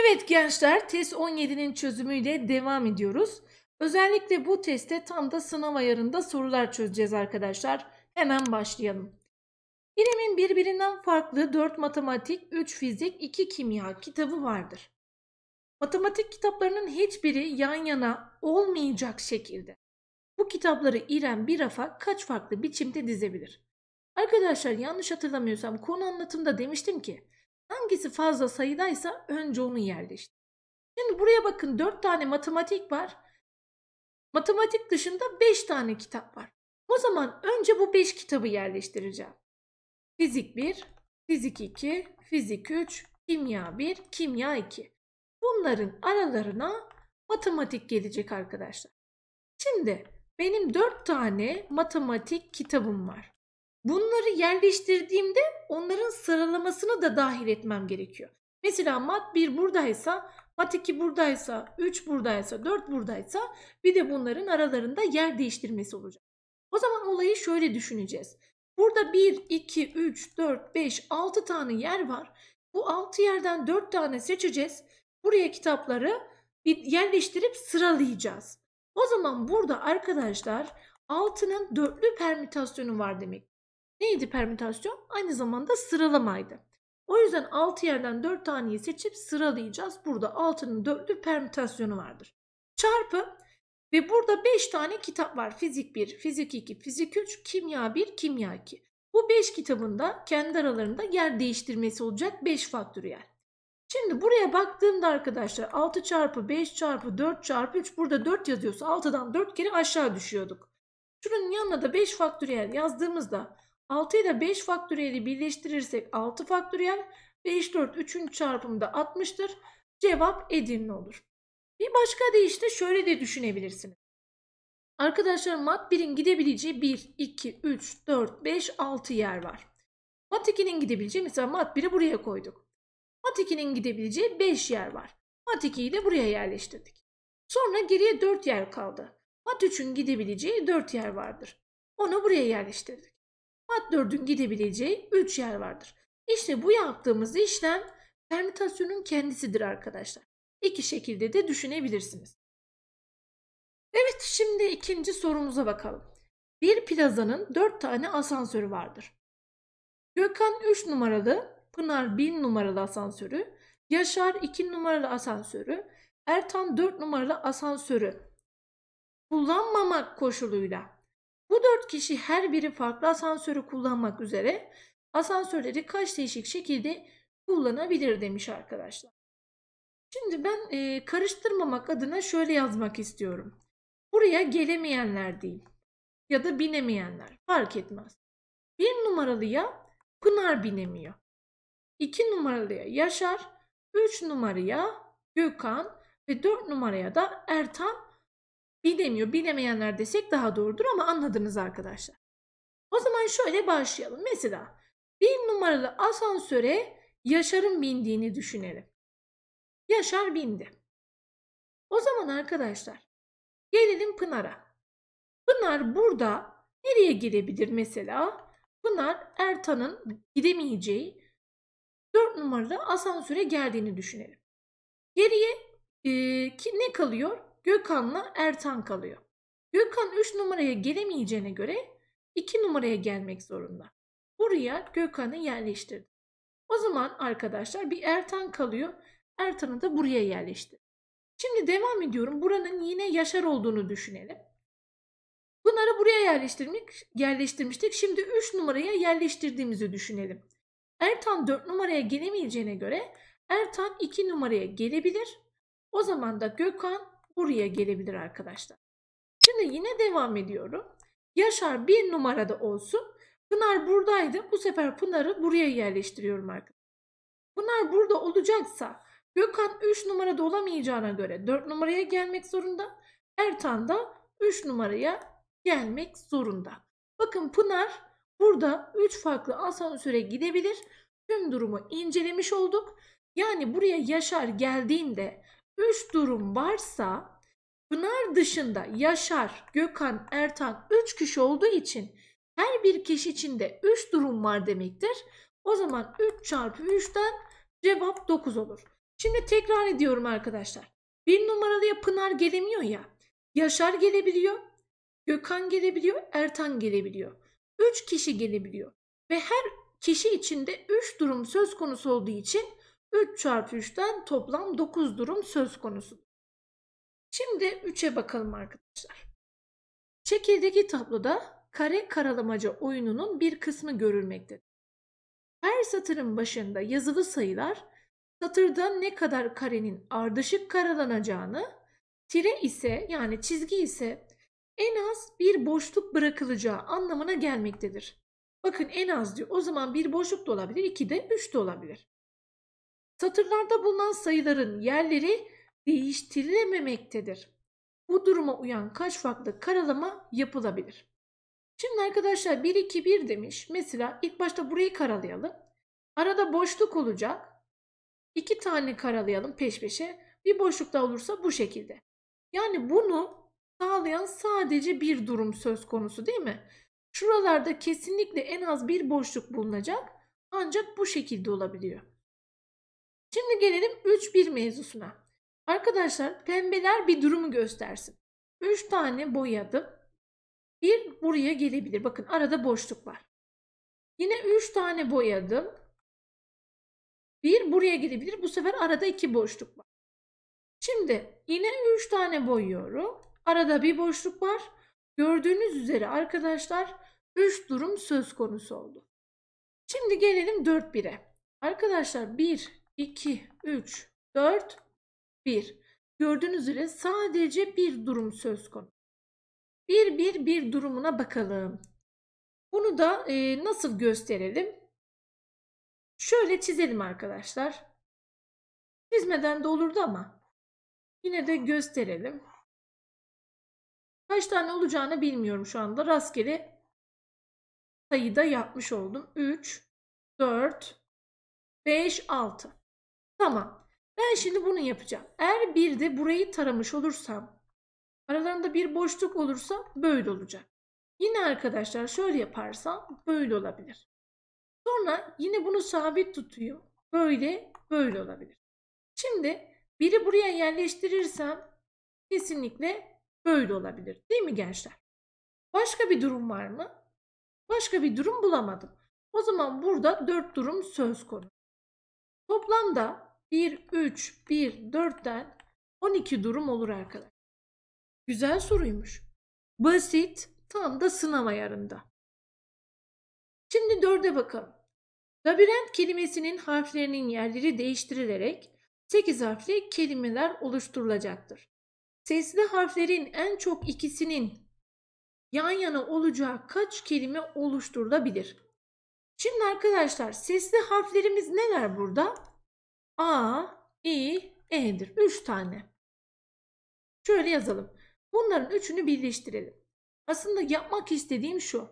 Evet gençler test 17'nin çözümüyle devam ediyoruz. Özellikle bu teste tam da sınav ayarında sorular çözeceğiz arkadaşlar. Hemen başlayalım. İrem'in birbirinden farklı 4 matematik, 3 fizik, 2 kimya kitabı vardır. Matematik kitaplarının hiçbiri yan yana olmayacak şekilde. Bu kitapları İrem bir rafa kaç farklı biçimde dizebilir? Arkadaşlar yanlış hatırlamıyorsam konu anlatımda demiştim ki Hangisi fazla sayıdaysa önce onu yerleştir. Şimdi buraya bakın 4 tane matematik var. Matematik dışında 5 tane kitap var. O zaman önce bu 5 kitabı yerleştireceğim. Fizik 1, fizik 2, fizik 3, kimya 1, kimya 2. Bunların aralarına matematik gelecek arkadaşlar. Şimdi benim 4 tane matematik kitabım var. Bunları yerleştirdiğimde onların sıralamasını da dahil etmem gerekiyor. Mesela mat 1 buradaysa, mat 2 buradaysa, 3 buradaysa, 4 buradaysa bir de bunların aralarında yer değiştirmesi olacak. O zaman olayı şöyle düşüneceğiz. Burada 1, 2, 3, 4, 5, 6 tane yer var. Bu 6 yerden 4 tane seçeceğiz. Buraya kitapları yerleştirip sıralayacağız. O zaman burada arkadaşlar 6'nın dörtlü permütasyonu var demek. Neydi permütasyon? Aynı zamanda sıralamaydı. O yüzden 6 yerden 4 taneyi seçip sıralayacağız. Burada 6'nın 4'lü permütasyonu vardır. Çarpı ve burada 5 tane kitap var. Fizik 1, fizik 2, fizik 3, kimya 1, kimya 2. Bu 5 kitabında kendi aralarında yer değiştirmesi olacak 5 faktöriyel. Şimdi buraya baktığımda arkadaşlar 6 çarpı 5 çarpı 4 çarpı 3 burada 4 yazıyorsa 6'dan 4 kere aşağı düşüyorduk. Şunun yanına da 5 faktöriyel yazdığımızda 6'yı da 5 faktöriyeli birleştirirsek 6 faktöriyel 5 4 3'ün çarpımı da 60'tır. Cevap Edirne olur. Bir başka deyişle şöyle de düşünebilirsiniz. Arkadaşlar mat 1'in gidebileceği 1, 2, 3, 4, 5, 6 yer var. Mat 2'nin gidebileceği mesela mat 1'i buraya koyduk. Mat 2'nin gidebileceği 5 yer var. Mat 2'yi de buraya yerleştirdik. Sonra geriye 4 yer kaldı. Mat 3'ün gidebileceği 4 yer vardır. Onu buraya yerleştirdik mat gidebileceği 3 yer vardır. İşte bu yaptığımız işlem permütasyonun kendisidir arkadaşlar. İki şekilde de düşünebilirsiniz. Evet şimdi ikinci sorumuza bakalım. Bir plazanın 4 tane asansörü vardır. Gökhan 3 numaralı, Pınar 1 numaralı asansörü, Yaşar 2 numaralı asansörü, Ertan 4 numaralı asansörü kullanmamak koşuluyla bu dört kişi her biri farklı asansörü kullanmak üzere asansörleri kaç değişik şekilde kullanabilir demiş arkadaşlar. Şimdi ben e, karıştırmamak adına şöyle yazmak istiyorum. Buraya gelemeyenler değil ya da binemeyenler fark etmez. Bir numaralıya Pınar binemiyor. İki numaralıya Yaşar, üç numaraya Gökhan ve dört numaraya da Ertan bilemiyor, bilemeyenler desek daha doğrudur ama anladınız arkadaşlar. O zaman şöyle başlayalım. Mesela bir numaralı asansöre Yaşar'ın bindiğini düşünelim. Yaşar bindi. O zaman arkadaşlar gelelim Pınar'a. Pınar burada nereye girebilir mesela? Pınar Ertan'ın gidemeyeceği 4 numaralı asansöre geldiğini düşünelim. Geriye e, ki ne kalıyor? Gökhan'la Ertan kalıyor. Gökhan 3 numaraya gelemeyeceğine göre 2 numaraya gelmek zorunda. Buraya Gökhan'ı yerleştirdi. O zaman arkadaşlar bir Ertan kalıyor. Ertan'ı da buraya yerleştir. Şimdi devam ediyorum. Buranın yine Yaşar olduğunu düşünelim. Bunları buraya yerleştirmiş, yerleştirmiştik. Şimdi 3 numaraya yerleştirdiğimizi düşünelim. Ertan 4 numaraya gelemeyeceğine göre Ertan 2 numaraya gelebilir. O zaman da Gökhan buraya gelebilir arkadaşlar. Şimdi yine devam ediyorum. Yaşar bir numarada olsun. Pınar buradaydı. Bu sefer Pınar'ı buraya yerleştiriyorum arkadaşlar. Pınar burada olacaksa Gökhan 3 numarada olamayacağına göre 4 numaraya gelmek zorunda. Ertan da 3 numaraya gelmek zorunda. Bakın Pınar burada 3 farklı asansöre gidebilir. Tüm durumu incelemiş olduk. Yani buraya Yaşar geldiğinde 3 durum varsa Pınar dışında Yaşar, Gökhan, Ertan 3 kişi olduğu için her bir kişi içinde 3 durum var demektir. O zaman 3 çarpı 3'ten cevap 9 olur. Şimdi tekrar ediyorum arkadaşlar. Bir numaralıya Pınar gelemiyor ya. Yaşar gelebiliyor. Gökhan gelebiliyor. Ertan gelebiliyor. 3 kişi gelebiliyor. Ve her kişi içinde 3 durum söz konusu olduğu için 3 çarpı 3'ten toplam 9 durum söz konusu. Şimdi 3'e bakalım arkadaşlar. Şekildeki tabloda kare karalamaca oyununun bir kısmı görülmektedir. Her satırın başında yazılı sayılar satırda ne kadar karenin ardışık karalanacağını, tire ise yani çizgi ise en az bir boşluk bırakılacağı anlamına gelmektedir. Bakın en az diyor. O zaman bir boşluk da olabilir, iki de üç de olabilir. Satırlarda bulunan sayıların yerleri değiştirilememektedir. Bu duruma uyan kaç farklı karalama yapılabilir? Şimdi arkadaşlar 1 2 1 demiş. Mesela ilk başta burayı karalayalım. Arada boşluk olacak. 2 tane karalayalım peş peşe. Bir boşluk da olursa bu şekilde. Yani bunu sağlayan sadece bir durum söz konusu değil mi? Şuralarda kesinlikle en az bir boşluk bulunacak. Ancak bu şekilde olabiliyor. Şimdi gelelim 3-1 mevzusuna. Arkadaşlar pembeler bir durumu göstersin. 3 tane boyadım. Bir buraya gelebilir. Bakın arada boşluk var. Yine 3 tane boyadım. Bir buraya gelebilir. Bu sefer arada 2 boşluk var. Şimdi yine 3 tane boyuyorum. Arada bir boşluk var. Gördüğünüz üzere arkadaşlar 3 durum söz konusu oldu. Şimdi gelelim 4 1'e. Arkadaşlar 1, 2, 3, 4, 1. Gördüğünüz üzere sadece bir durum söz konusu. Bir bir bir durumuna bakalım. Bunu da e, nasıl gösterelim? Şöyle çizelim arkadaşlar. Çizmeden de olurdu ama yine de gösterelim. Kaç tane olacağını bilmiyorum şu anda. Rastgele sayıda yapmış oldum. 3, 4, 5, 6. Tamam. Ben şimdi bunu yapacağım. Eğer bir de burayı taramış olursam aralarında bir boşluk olursa böyle olacak. Yine arkadaşlar şöyle yaparsam böyle olabilir. Sonra yine bunu sabit tutuyor. Böyle böyle olabilir. Şimdi biri buraya yerleştirirsem kesinlikle böyle olabilir. Değil mi gençler? Başka bir durum var mı? Başka bir durum bulamadım. O zaman burada 4 durum söz konusu. Toplamda 1, 3, 1, 4'ten 12 durum olur arkadaşlar. Güzel soruymuş. Basit, tam da sınav ayarında. Şimdi 4'e bakalım. Labirent kelimesinin harflerinin yerleri değiştirilerek 8 harfli kelimeler oluşturulacaktır. Sesli harflerin en çok ikisinin yan yana olacağı kaç kelime oluşturulabilir? Şimdi arkadaşlar sesli harflerimiz neler burada? A, I, E'dir. 3 tane. Şöyle yazalım. Bunların üçünü birleştirelim. Aslında yapmak istediğim şu.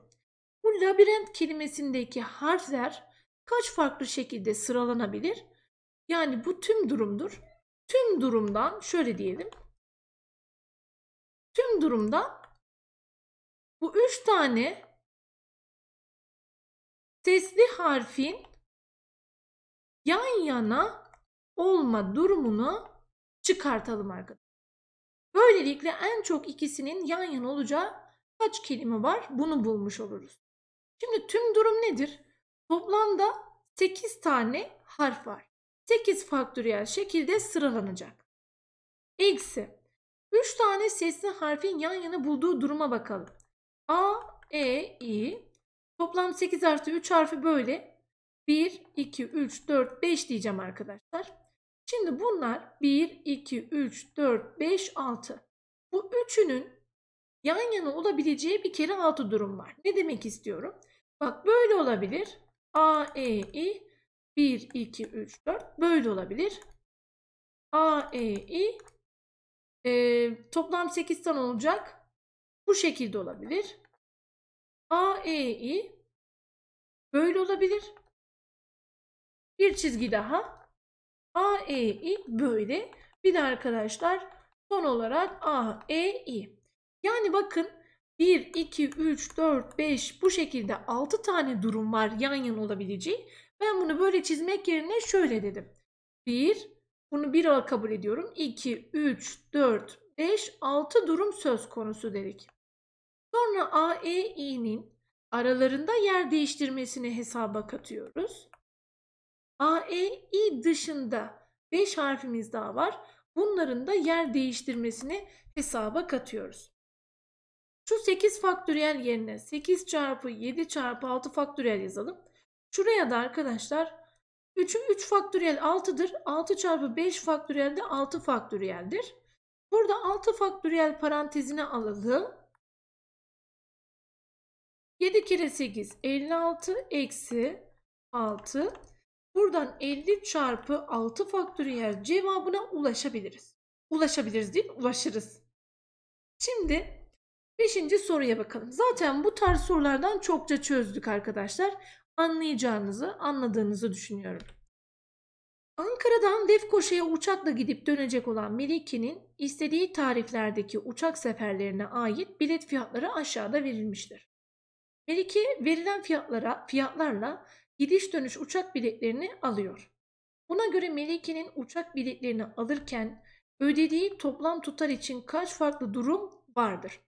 Bu labirent kelimesindeki harfler kaç farklı şekilde sıralanabilir? Yani bu tüm durumdur. Tüm durumdan şöyle diyelim. Tüm durumdan bu üç tane sesli harfin yan yana olma durumunu çıkartalım arkadaşlar. Böylelikle en çok ikisinin yan yana olacağı kaç kelime var bunu bulmuş oluruz. Şimdi tüm durum nedir? Toplamda 8 tane harf var. 8 faktöriyel şekilde sıralanacak. Eksi 3 tane sesli harfin yan yana bulduğu duruma bakalım. A, E, I toplam 8 artı 3 harfi böyle 1, 2, 3, 4, 5 diyeceğim arkadaşlar. Şimdi bunlar 1, 2, 3, 4, 5, 6. Bu üçünün yan yana olabileceği bir kere 6 durum var. Ne demek istiyorum? Bak böyle olabilir. A, E, I. 1, 2, 3, 4. Böyle olabilir. A, E, I. E, toplam 8 tane olacak. Bu şekilde olabilir. A, E, I. Böyle olabilir. Bir çizgi daha. AE ilk böyle. Bir de arkadaşlar son olarak AEI. Yani bakın 1, 2, 3, 4, 5 bu şekilde 6 tane durum var yan yana olabileceği. Ben bunu böyle çizmek yerine şöyle dedim. 1, bunu 1 kabul ediyorum. 2, 3, 4, 5, 6 durum söz konusu dedik. Sonra AEI'nin aralarında yer değiştirmesini hesaba katıyoruz. A, E, i dışında 5 harfimiz daha var. Bunların da yer değiştirmesini hesaba katıyoruz. Şu 8 faktöriyel yerine 8 çarpı 7 çarpı 6 faktöriyel yazalım. Şuraya da arkadaşlar 3'ü 3 faktöriyel 6'dır. 6 çarpı 5 faktöriyel de 6 faktöriyeldir. Burada 6 faktöriyel parantezine alalım. 7 kere 8 56 eksi 6 Buradan 50 çarpı 6 faktöriyel cevabına ulaşabiliriz. Ulaşabiliriz değil mi? Ulaşırız. Şimdi 5. soruya bakalım. Zaten bu tarz sorulardan çokça çözdük arkadaşlar. Anlayacağınızı, anladığınızı düşünüyorum. Ankara'dan Defkoşa'ya uçakla gidip dönecek olan Melike'nin istediği tariflerdeki uçak seferlerine ait bilet fiyatları aşağıda verilmiştir. Melike verilen fiyatlara, fiyatlarla gidiş dönüş uçak biletlerini alıyor. Buna göre Melike'nin uçak biletlerini alırken ödediği toplam tutar için kaç farklı durum vardır?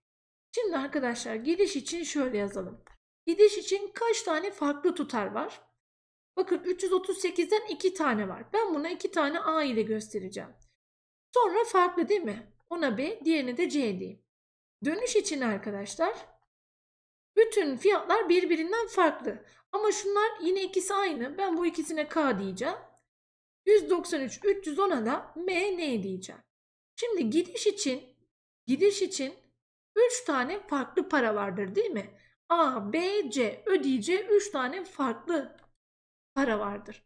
Şimdi arkadaşlar gidiş için şöyle yazalım. Gidiş için kaç tane farklı tutar var? Bakın 338'den 2 tane var. Ben buna 2 tane A ile göstereceğim. Sonra farklı değil mi? Ona B, diğerine de C diyeyim. Dönüş için arkadaşlar bütün fiyatlar birbirinden farklı. Ama şunlar yine ikisi aynı. Ben bu ikisine K diyeceğim. 193 310'a da M ne diyeceğim. Şimdi gidiş için gidiş için 3 tane farklı para vardır değil mi? A, B, C ödeyeceği 3 tane farklı para vardır.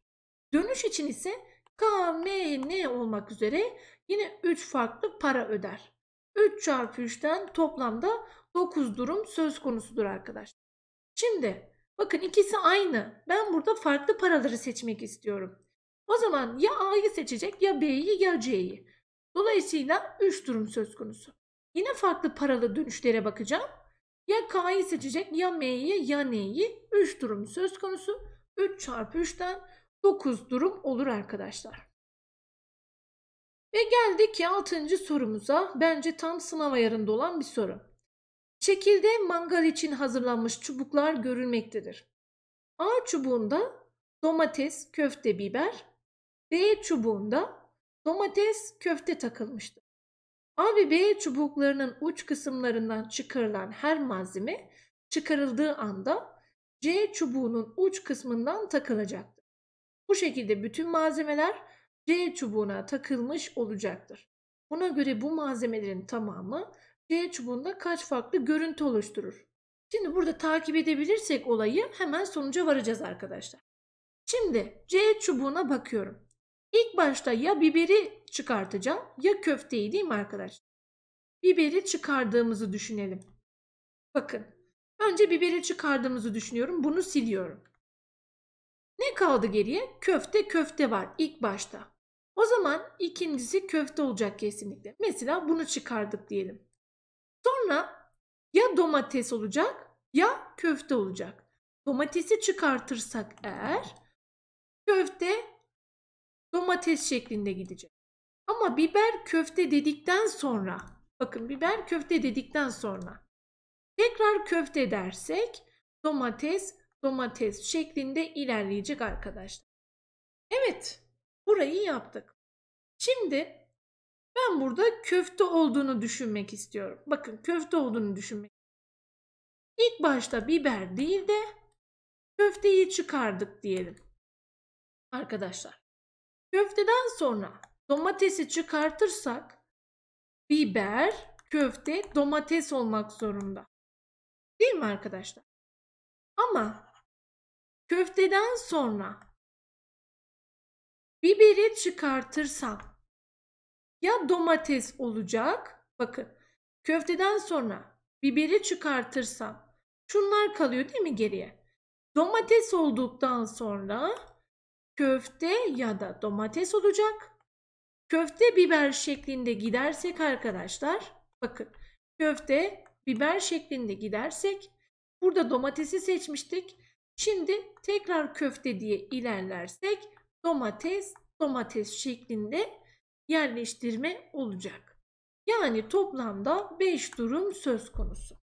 Dönüş için ise K, M, N olmak üzere yine 3 farklı para öder. 3 çarpı 3'ten toplamda 9 durum söz konusudur arkadaşlar. Şimdi Bakın ikisi aynı. Ben burada farklı paraları seçmek istiyorum. O zaman ya A'yı seçecek ya B'yi ya C'yi. Dolayısıyla 3 durum söz konusu. Yine farklı paralı dönüşlere bakacağım. Ya K'yı seçecek ya M'yi ya N'yi 3 durum söz konusu. 3 çarpı 3'ten 9 durum olur arkadaşlar. Ve geldik ki 6. sorumuza. Bence tam sınav ayarında olan bir soru. Şekilde mangal için hazırlanmış çubuklar görülmektedir. A çubuğunda domates, köfte, biber. B çubuğunda domates, köfte takılmıştır. A ve B çubuklarının uç kısımlarından çıkarılan her malzeme çıkarıldığı anda C çubuğunun uç kısmından takılacaktır. Bu şekilde bütün malzemeler C çubuğuna takılmış olacaktır. Buna göre bu malzemelerin tamamı C çubuğunda kaç farklı görüntü oluşturur? Şimdi burada takip edebilirsek olayı hemen sonuca varacağız arkadaşlar. Şimdi C çubuğuna bakıyorum. İlk başta ya biberi çıkartacağım ya köfteyi değil mi arkadaşlar? Biberi çıkardığımızı düşünelim. Bakın. Önce biberi çıkardığımızı düşünüyorum. Bunu siliyorum. Ne kaldı geriye? Köfte köfte var ilk başta. O zaman ikincisi köfte olacak kesinlikle. Mesela bunu çıkardık diyelim. Sonra ya domates olacak ya köfte olacak. Domatesi çıkartırsak eğer köfte domates şeklinde gidecek. Ama biber köfte dedikten sonra bakın biber köfte dedikten sonra tekrar köfte dersek domates domates şeklinde ilerleyecek arkadaşlar. Evet burayı yaptık. Şimdi ben burada köfte olduğunu düşünmek istiyorum. Bakın köfte olduğunu düşünmek. İlk başta biber değil de köfteyi çıkardık diyelim. Arkadaşlar. Köfteden sonra domatesi çıkartırsak biber, köfte, domates olmak zorunda. Değil mi arkadaşlar? Ama köfteden sonra biberi çıkartırsam ya domates olacak. Bakın köfteden sonra biberi çıkartırsam şunlar kalıyor değil mi geriye? Domates olduktan sonra köfte ya da domates olacak. Köfte biber şeklinde gidersek arkadaşlar bakın köfte biber şeklinde gidersek burada domatesi seçmiştik. Şimdi tekrar köfte diye ilerlersek domates domates şeklinde yerleştirme olacak. Yani toplamda 5 durum söz konusu.